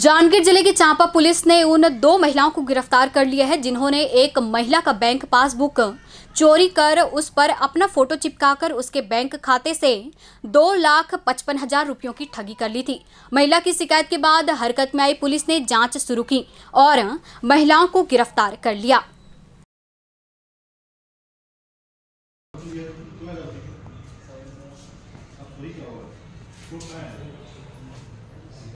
जांजगीर जिले की चांपा पुलिस ने उन दो महिलाओं को गिरफ्तार कर लिया है जिन्होंने एक महिला का बैंक पासबुक चोरी कर उस पर अपना फोटो चिपकाकर उसके बैंक खाते से दो लाख पचपन हजार रुपयों की ठगी कर ली थी महिला की शिकायत के बाद हरकत में आई पुलिस ने जांच शुरू की और महिलाओं को गिरफ्तार कर लिया